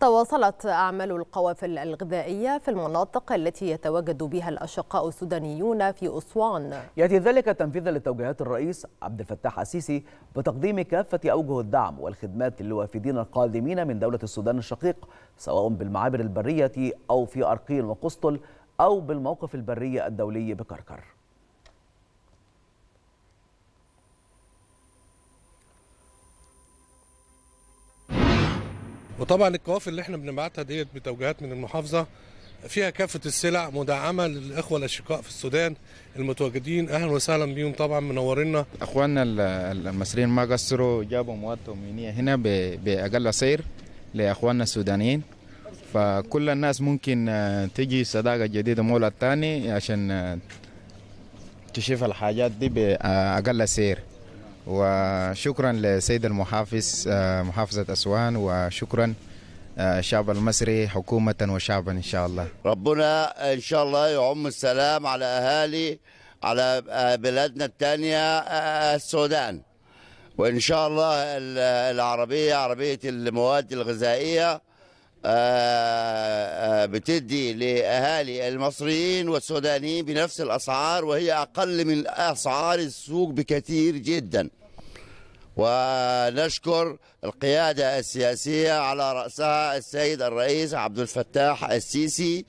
تواصلت أعمال القوافل الغذائية في المناطق التي يتواجد بها الأشقاء السودانيون في أسوان يأتي ذلك تنفيذا لتوجيهات الرئيس عبد الفتاح السيسي بتقديم كافة أوجه الدعم والخدمات للوافدين القادمين من دولة السودان الشقيق سواء بالمعابر البرية أو في أرقين وقسطل أو بالموقف البري الدولي بكركر وطبعا القوافل اللي احنا بنبعتها ديت بتوجيهات من المحافظه فيها كافه السلع مدعمه للاخوه الاشقاء في السودان المتواجدين اهلا وسهلا بيهم طبعا منورينا اخواننا المصريين ما قصروا جابوا مواد تموينيه هنا باقل سعر لاخواننا السودانيين فكل الناس ممكن آه، تجي صداقه جديده مولى الثاني عشان آه، تشوف الحاجات دي باقل سعر وشكرا لسيد المحافظ آه، محافظة أسوان وشكرا آه، الشعب المصري حكومة وشعبا إن شاء الله ربنا إن شاء الله يعم السلام على أهالي على آه، بلادنا الثانية السودان وإن شاء الله العربية عربية المواد الغذائية آه، آه، بتدي لأهالي المصريين والسودانيين بنفس الأسعار وهي أقل من أسعار السوق بكثير جدا ونشكر القيادة السياسية على رأسها السيد الرئيس عبد الفتاح السيسي